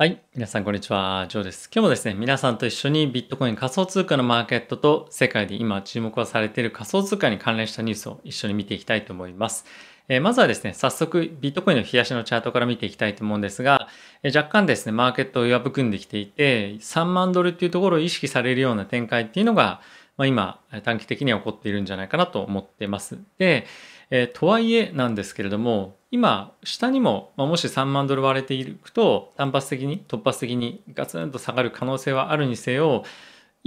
はい。皆さん、こんにちは。ジョーです。今日もですね、皆さんと一緒にビットコイン仮想通貨のマーケットと世界で今注目をされている仮想通貨に関連したニュースを一緒に見ていきたいと思います。えまずはですね、早速ビットコインの冷やしのチャートから見ていきたいと思うんですが、え若干ですね、マーケットを弱含んできていて、3万ドルっていうところを意識されるような展開っていうのが、まあ、今、短期的には起こっているんじゃないかなと思ってます。で、えー、とはいえなんですけれども、今、下にも、まあ、もし3万ドル割れていくと、単発的に、突発的にガツンと下がる可能性はあるにせよ、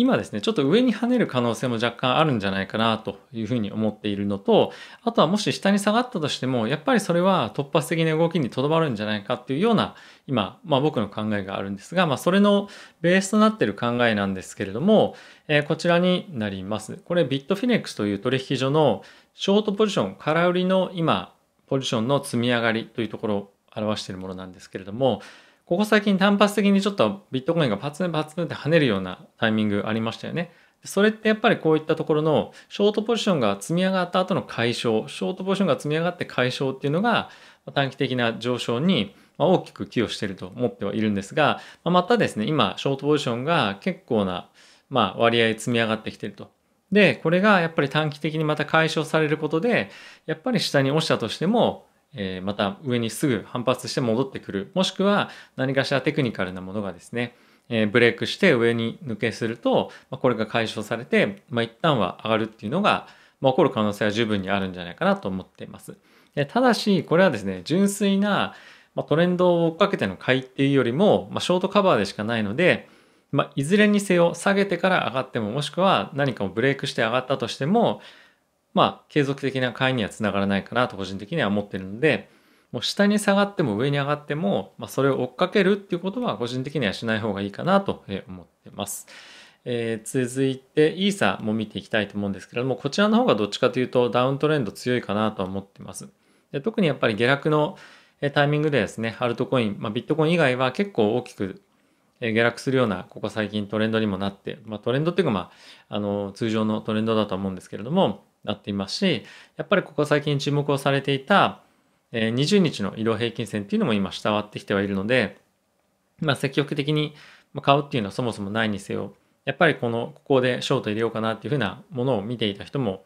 今ですね、ちょっと上に跳ねる可能性も若干あるんじゃないかなというふうに思っているのと、あとはもし下に下がったとしても、やっぱりそれは突発的な動きにとどまるんじゃないかっていうような、今、まあ僕の考えがあるんですが、まあそれのベースとなっている考えなんですけれども、えー、こちらになります。これビットフィネックスという取引所のショートポジション、空売りの今、ポジションの積み上がりというところを表しているものなんですけれども、ここ最近単発的にちょっとビットコインがパツンパツンって跳ねるようなタイミングありましたよね。それってやっぱりこういったところのショートポジションが積み上がった後の解消、ショートポジションが積み上がって解消っていうのが短期的な上昇に大きく寄与していると思ってはいるんですが、またですね、今ショートポジションが結構なま割合積み上がってきてると。で、これがやっぱり短期的にまた解消されることで、やっぱり下に落ちたとしても、えー、また上にすぐ反発して戻ってくるもしくは何かしらテクニカルなものがですね、えー、ブレイクして上に抜けすると、まあ、これが解消されて、まあ、一旦は上がるっていうのが、まあ、起こる可能性は十分にあるんじゃないかなと思っています。ただしこれはですね純粋な、まトレンドを追っかけての買いっていうよりも、まショートカバーでしかないので、まいずれにせよ下げてから上がってももしくは何かをブレイクして上がったとしても、まあ、継続的な買いにはつながらないかなと個人的には思ってるので、もう下に下がっても上に上がっても、まあ、それを追っかけるっていうことは個人的にはしない方がいいかなと思ってます。えー、続いて、イーサも見ていきたいと思うんですけれども、こちらの方がどっちかというとダウントレンド強いかなと思ってます。で特にやっぱり下落のタイミングでですね、アルトコイン、まあ、ビットコイン以外は結構大きく下落するような、ここ最近トレンドにもなって、まあ、トレンドっていうか、まあ、あの通常のトレンドだと思うんですけれども、なっていますし、やっぱりここ最近注目をされていた、え20日の移動平均線っていうのも今下回ってきてはいるので、まあ、積極的に買うっていうのはそもそもないにせよ、やっぱりこの、ここでショート入れようかなっていうふうなものを見ていた人も、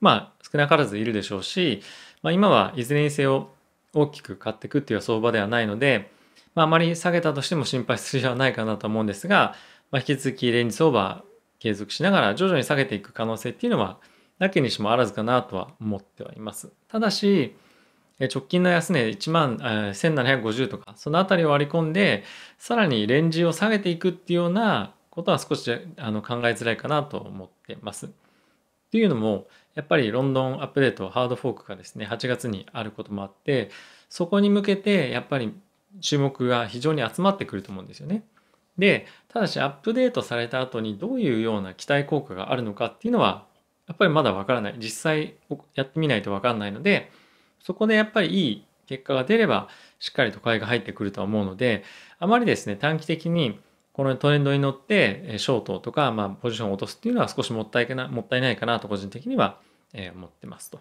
まあ少なからずいるでしょうし、まあ、今はいずれにせよ大きく買っていくっていう相場ではないので、まあ、あまり下げたとしても心配する必要はないかなと思うんですが、まあ、引き続きレンジ相場継続しながら徐々に下げていく可能性っていうのは、なきにしもあらずかなとは思ってはいます。ただし、直近の安値1万1750とか、そのあたりを割り込んで、さらにレンジを下げていくっていうようなことは少しあの考えづらいかなと思ってます。っていうのも、やっぱりロンドンアップデート、ハードフォークがですね、8月にあることもあって、そこに向けてやっぱり注目が非常に集まってくると思うんですよね。で、ただしアップデートされた後にどういうような期待効果があるのかっていうのはやっぱりまだわからない実際やってみないとわかんないのでそこでやっぱりいい結果が出ればしっかりと買いが入ってくるとは思うのであまりですね短期的にこのトレンドに乗ってショートとか、まあ、ポジションを落とすっていうのは少しもったいなもったいないかなと個人的には思ってますと。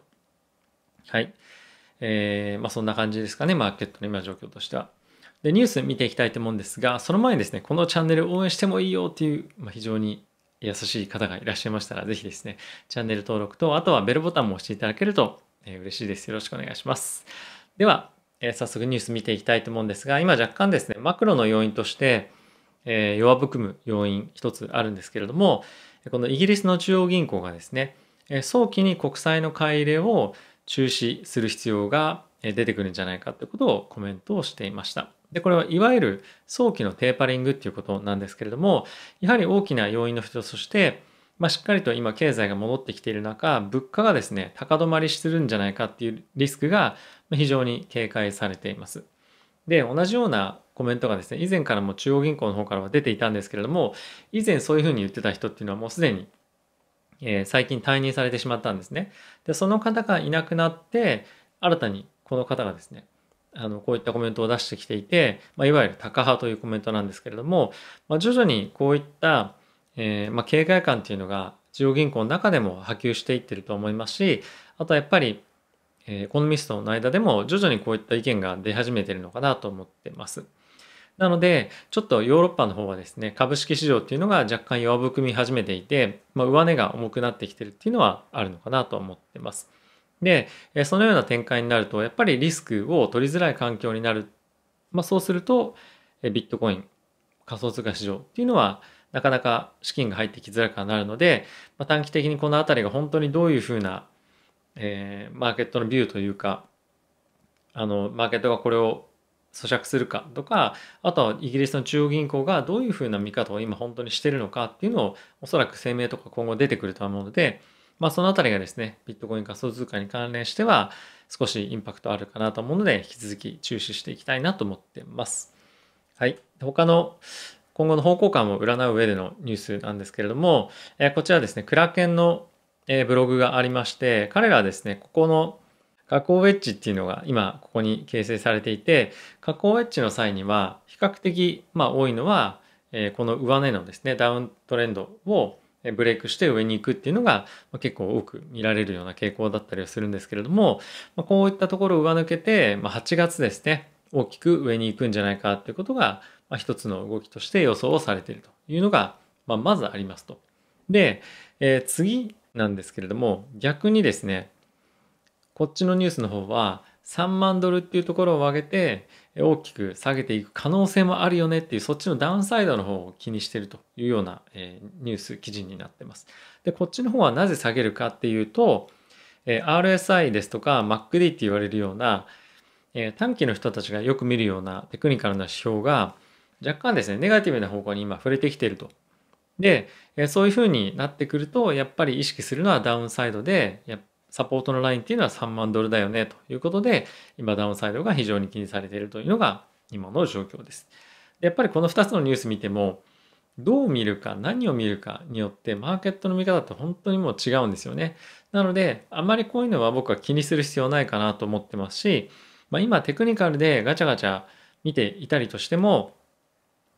はい。えー、まあ、そんな感じですかね、マーケットの今状況としては。で、ニュース見ていきたいと思うんですが、その前にですね、このチャンネル応援してもいいよっていう、まあ、非常に優しい方がいらっしゃいましたら、ぜひですね、チャンネル登録と、あとはベルボタンも押していただけると、え嬉しいです。よろしくお願いします。では、え早速ニュース見ていきたいと思うんですが、今若干ですね、マクロの要因として、え弱含む要因一つあるんですけれども、このイギリスの中央銀行がですね、早期に国債の買い入れを中止する必要が出てくるんじゃないかということをコメントをしていました。で、これはいわゆる早期のテーパリングっていうことなんですけれども、やはり大きな要因の一つとして、まあ、しっかりと今経済が戻ってきている中、物価がですね、高止まりするんじゃないかっていうリスクが非常に警戒されています。で、同じようなコメントがですね、以前からも中央銀行の方からは出ていたんですけれども、以前そういうふうに言ってた人っていうのはもうすでに、えー、最近退任されてしまったんですね。で、その方がいなくなって、新たにこの方がですね、あのこういったコメントを出してきていて、まあ、いわゆるタカ派というコメントなんですけれども、まあ、徐々にこういった、えー、まあ、警戒感というのが中央銀行の中でも波及していってると思いますしあとはやっぱり、えー、エコノミストの間でも徐々にこういった意見が出始めてるのかなと思ってます。なので、ちょっとヨーロッパの方はですね、株式市場っていうのが若干弱含み始めていて、まあ、上値が重くなってきてるっていうのはあるのかなと思ってます。で、そのような展開になると、やっぱりリスクを取りづらい環境になる。まあ、そうすると、ビットコイン、仮想通貨市場っていうのは、なかなか資金が入ってきづらくなるので、まあ、短期的にこの辺りが本当にどういうふうな、えー、マーケットのビューというか、あの、マーケットがこれを咀嚼するかとか、あとはイギリスの中央銀行がどういうふうな見方を今本当にしてるのかっていうのを、おそらく声明とか今後出てくると思うので、まあ、そのあたりがですね、ビットコイン仮想通貨に関連しては、少しインパクトあるかなと思うので、引き続き注視していきたいなと思ってます。はい。他の今後の方向感を占う上でのニュースなんですけれども、えこちらですね、クラケンの、えブログがありまして、彼らはですね、ここの加工ウェッジっていうのが今ここに形成されていて、加工ウェッジの際には比較的、まあ、多いのは、えこの上値のですね、ダウントレンドをブレイクして上に行くっていうのが結構多く見られるような傾向だったりはするんですけれども、まこういったところを上抜けて、ま8月ですね、大きく上に行くんじゃないかっていうことが、ま一つの動きとして予想をされているというのが、ままずありますと。で、えー、次なんですけれども、逆にですね、こっちのニュースの方は3万ドルっていうところを上げて、大きく下げていく可能性もあるよねっていうそっちのダウンサイドの方を気にしてるというような、えニュース記事になってます。でこっちの方はなぜ下げるかっていうと、え RSI ですとか MacD って言われるような、え短期の人たちがよく見るようなテクニカルな指標が若干ですねネガティブな方向に今触れてきていると。で、えそういうふうになってくるとやっぱり意識するのはダウンサイドでやっぱサポートのラインっていうのは3万ドルだよねということで、今ダウンサイドが非常に気にされているというのが今の状況です。でやっぱりこの2つのニュース見ても、どう見るか何を見るかによってマーケットの見方って本当にもう違うんですよね。なのであまりこういうのは僕は気にする必要ないかなと思ってますし、まあ、今テクニカルでガチャガチャ見ていたりとしても、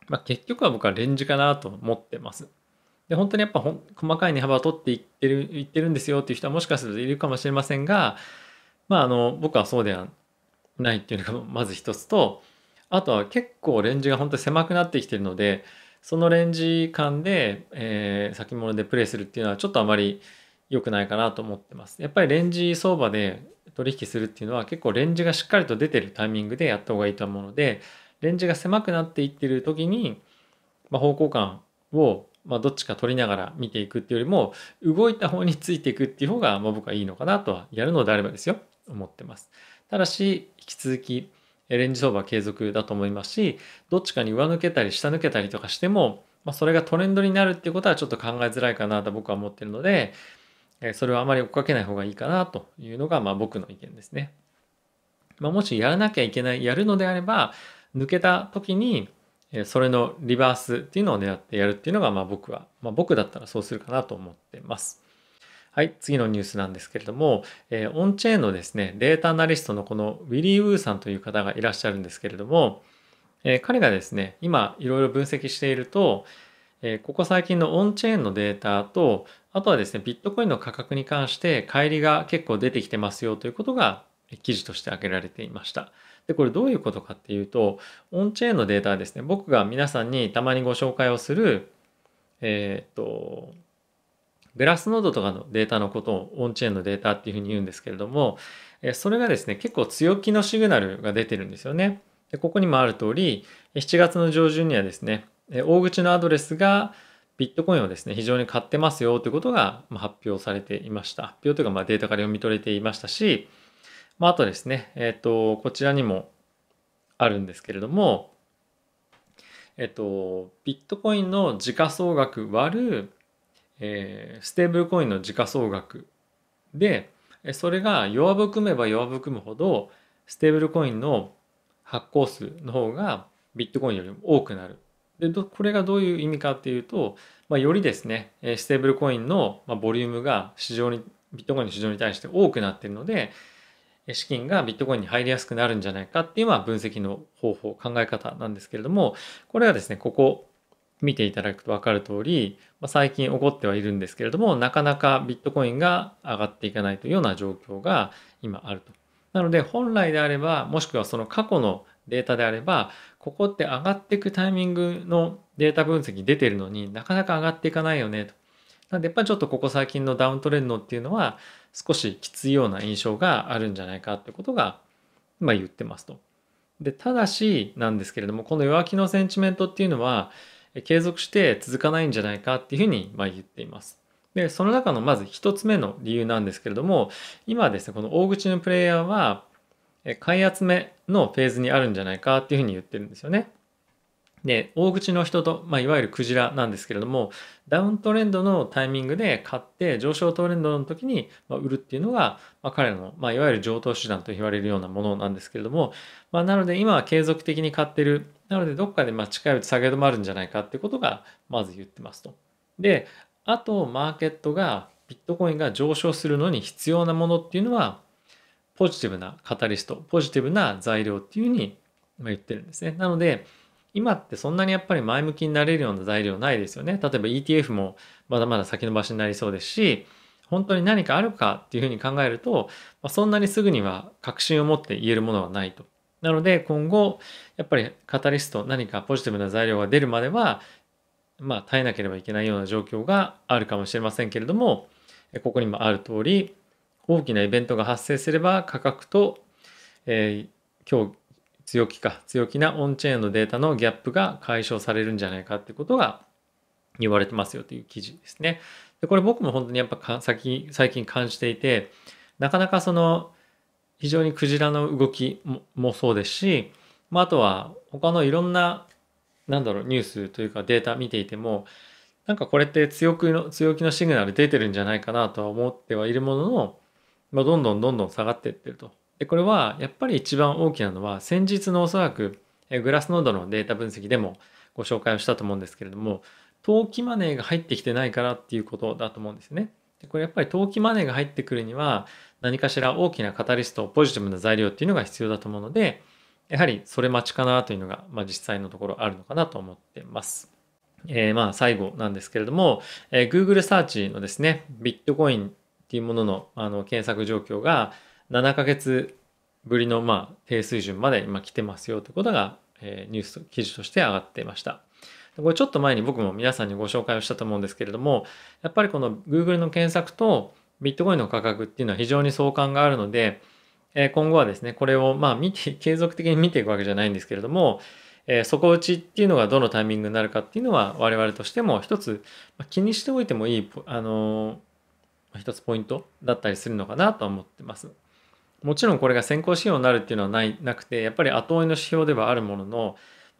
まあ、結局は僕はレンジかなと思ってます。で本当にやっぱ細かい値幅を取っていってる言ってるんですよっていう人はもしかするといるかもしれませんが、まあ、あの僕はそうではないっていうのが まず一つとあとは結構レンジが本当に狭くなってきてるのでそのレンジ間で、えー、先物でプレイするっていうのはちょっとあまり良くないかなと思ってます。やっぱりレンジ相場で取引するっていうのは結構レンジがしっかりと出てるタイミングでやった方がいいと思うのでレンジが狭くなっていってる時に、まあ、方向感をまあ、どっちか取りながら見ていくっていうよりも、動いた方についていくっていう方が、まあ、僕はいいのかなとは、やるのであればですよ、思ってます。ただし、引き続き、レンジ相場継続だと思いますし、どっちかに上抜けたり下抜けたりとかしても、まあ、それがトレンドになるっていうことはちょっと考えづらいかなと僕は思ってるので、それはあまり追っかけない方がいいかなというのが、まあ、僕の意見ですね。まあ、もしやらなきゃいけない、やるのであれば、抜けた時にそれのリバースっていうのを狙ってやるっていうのが、まあ僕は、まあ僕だったらそうするかなと思ってます。はい、次のニュースなんですけれども、えー、オンチェーンのですね、データアナリストのこのウィリー・ウーさんという方がいらっしゃるんですけれども、えー、彼がですね、今いろいろ分析していると、えー、ここ最近のオンチェーンのデータと、あとはですね、ビットコインの価格に関して、乖離が結構出てきてますよということが記事として挙げられていました。で、これどういうことかっていうと、オンチェーンのデータはですね、僕が皆さんにたまにご紹介をする、えっ、と、グラスノードとかのデータのことをオンチェーンのデータっていうふうに言うんですけれども、それがですね、結構強気のシグナルが出てるんですよね。でここにもある通り、7月の上旬にはですね、大口のアドレスがビットコインをですね、非常に買ってますよということが発表されていました。発表というかまあデータから読み取れていましたし、まあ、あとですね、えっ、ー、と、こちらにもあるんですけれども、えっ、ー、と、ビットコインの時価総額割る、えー、ステーブルコインの時価総額で、それが弱含めば弱含むほど、ステーブルコインの発行数の方がビットコインよりも多くなる。でこれがどういう意味かっていうと、まあ、よりですねステーブルコインのボリュームが市場にビットコインの市場に対して多くなっているので資金がビットコインに入りやすくなるんじゃないかっていうのは分析の方法考え方なんですけれどもこれはですねここ見ていただくと分かる通り、まあ、最近起こってはいるんですけれどもなかなかビットコインが上がっていかないというような状況が今あると。なので本来であればもしくはその過去のデータであればここって上がっていくタイミングのデータ分析出てるのになかなか上がっていかないよねと。なんでやっぱりちょっとここ最近のダウントレンドっていうのは少しきついような印象があるんじゃないかってことが、まあ、言ってますと。でただしなんですけれどもこの弱気のセンチメントっていうのは継続して続かないんじゃないかっていうふうにまあ言っています。でその中のまず1つ目の理由なんですけれども今ですねこの大口のプレイヤーは買い集めのフェーズにあるんじゃないかっていうふうに言ってるんですよね。で、大口の人と、まあ、いわゆるクジラなんですけれども、ダウントレンドのタイミングで買って、上昇トレンドの時に売るっていうのが、まあ、彼の、まあ、いわゆる上等手段と言われるようなものなんですけれども、まあ、なので今は継続的に買ってる。なので、どっかでま近いうち下げ止まるんじゃないかってことが、まず言ってますと。で、あと、マーケットが、ビットコインが上昇するのに必要なものっていうのは、ポジティブなカタリスト、ポジティブな材料っていうふうに言ってるんですね。なので、今ってそんなにやっぱり前向きになれるような材料ないですよね。例えば ETF もまだまだ先延ばしになりそうですし、本当に何かあるかっていうふうに考えると、まあ、そんなにすぐには確信を持って言えるものはないと。なので今後、やっぱりカタリスト、何かポジティブな材料が出るまでは、まあ耐えなければいけないような状況があるかもしれませんけれども、ここにもある通り、大きなイベントが発生すれば価格と、えー、今日強気か、強気なオンチェーンのデータのギャップが解消されるんじゃないかってことが言われてますよという記事ですね。でこれ僕も本当にやっぱ最近最近感じていて、なかなかその非常にクジラの動きもそうですし、まあ、あとは他のいろんな、なんだろう、ニュースというかデータ見ていても、なんかこれって強気の、強気のシグナル出てるんじゃないかなとは思ってはいるものの、まあ、どんどんどんどん下がっていってると。でこれはやっぱり一番大きなのは先日のおそらくグラスノードのデータ分析でもご紹介をしたと思うんですけれども投機マネーが入ってきてないからっていうことだと思うんですね。でこれやっぱり投機マネーが入ってくるには何かしら大きなカタリストポジティブな材料っていうのが必要だと思うのでやはりそれ待ちかなというのが、まあ、実際のところあるのかなと思ってます。えー、まあ最後なんですけれども、えー、Google サーチのですねビットコインっていうもののあの検索状況が7ヶ月ぶりのまあ低水準まで今来てますよということが、えー、ニュース記事として上がっていました。これちょっと前に僕も皆さんにご紹介をしたと思うんですけれども、やっぱりこの Google の検索とビットコインの価格っていうのは非常に相関があるので、え今後はですね、これをまあ見て、継続的に見ていくわけじゃないんですけれども、え底打ちっていうのがどのタイミングになるかっていうのは我々としても一つ気にしておいてもいい、あの一つポイントだったりするのかなと思ってます。もちろんこれが先行指標になるっていうのはないなくてやっぱり後追いの指標ではあるものの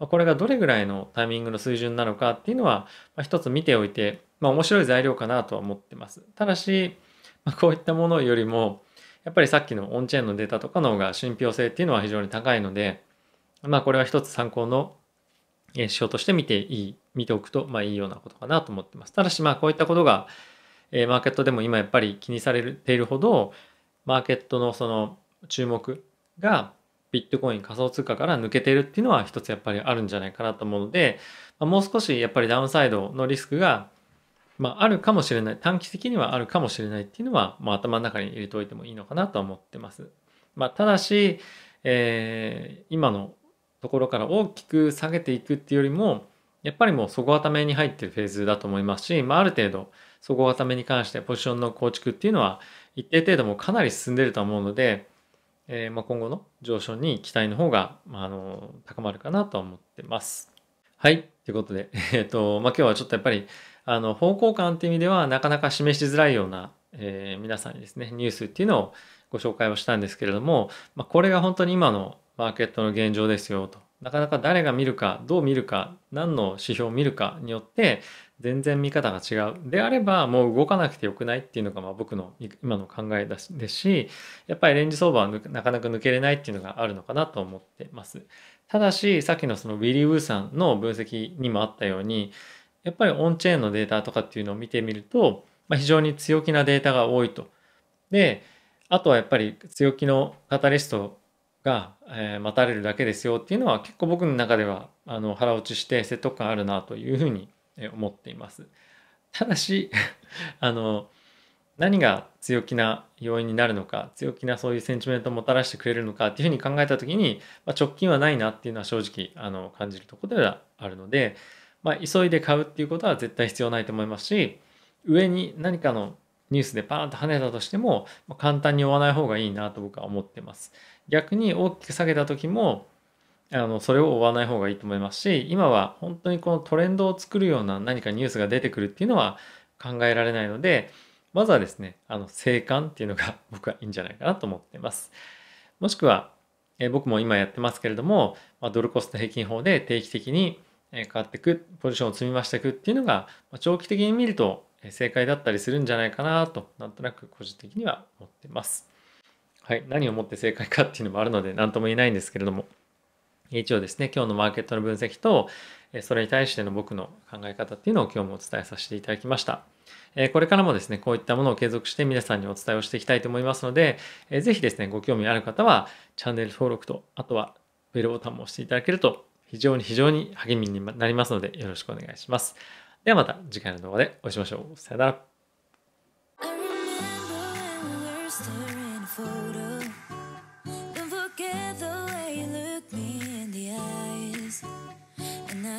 これがどれぐらいのタイミングの水準なのかっていうのは、まあ、一つ見ておいて、まあ、面白い材料かなとは思ってます。ただし、まあ、こういったものよりもやっぱりさっきのオンチェーンのデータとかの方が信憑性っていうのは非常に高いので、まあ、これは一つ参考の指標として見ていい見ておくとまあいいようなことかなと思ってます。ただしまあこういったことがマーケットでも今やっぱり気にされているほどマーケットのその注目がビットコイン仮想通貨から抜けてるっていうのは一つやっぱりあるんじゃないかなと思うので、まもう少しやっぱりダウンサイドのリスクが、まあ、あるかもしれない短期的にはあるかもしれないっていうのは、まあ、頭の中に入れておいてもいいのかなとは思ってます。まあ、ただし、えー、今のところから大きく下げていくっていうよりもやっぱりもう底固めに入ってるフェーズだと思いますし、まあ、ある程度総固めに関してポジションの構築っていうのは一定程度もかなり進んでると思うので、えー、まあ、今後の上昇に期待の方が、まあ、あの高まるかなと思ってます。はい。ということで、えっ、ー、と、まあ、今日はちょっとやっぱり、あの、方向感っていう意味ではなかなか示しづらいような、えー、皆さんにですね、ニュースっていうのをご紹介をしたんですけれども、まあ、これが本当に今のマーケットの現状ですよと。なかなか誰が見るか、どう見るか、何の指標を見るかによって、全然見方が違うであればもう動かなくてよくないっていうのがまあ僕の今の考えだしですしやっぱりレンジ相場はなかなか抜けれないっていうのがあるのかなと思ってますただしさっきのそのウィリー・ウーさんの分析にもあったようにやっぱりオンチェーンのデータとかっていうのを見てみると、まあ、非常に強気なデータが多いとであとはやっぱり強気のカタリストが、え待たれるだけですよっていうのは結構僕の中ではあの腹落ちして説得感あるなというふうに思っています。ただし あの何が強気な要因になるのか強気なそういうセンチメントをもたらしてくれるのかっていうふうに考えた時に、まあ、直近はないなっていうのは正直あの感じるところではあるので、まあ、急いで買うっていうことは絶対必要ないと思いますし上に何かのニュースでパーンと跳ねたとしても、まあ、簡単に追わない方がいいなと僕は思ってます。逆に大きく下げた時もあのそれを追わない方がいいと思いますし今は本当にこのトレンドを作るような何かニュースが出てくるっていうのは考えられないのでまずはですねあの静観っていうのが 僕はいいんじゃないかなと思ってますもしくは、え僕も今やってますけれども、まドルコスト平均法で定期的に変わっていくポジションを積み増していくっていうのが、ま長期的に見ると正解だったりするんじゃないかなとなんとなく個人的には思ってますはい何をもって正解かっていうのもあるので何とも言えないんですけれども一応ですね、今日のマーケットの分析と、それに対しての僕の考え方っていうのを今日もお伝えさせていただきました。これからもですね、こういったものを継続して皆さんにお伝えをしていきたいと思いますので、ぜひですね、ご興味ある方はチャンネル登録と、あとはベルボタンも押していただけると非常に非常に励みになりますのでよろしくお願いします。ではまた次回の動画でお会いしましょう。さよなら。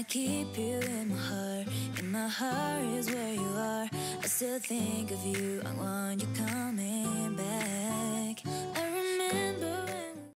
keep you in my heart, and my heart is where you are. I still think of you, I want you coming back.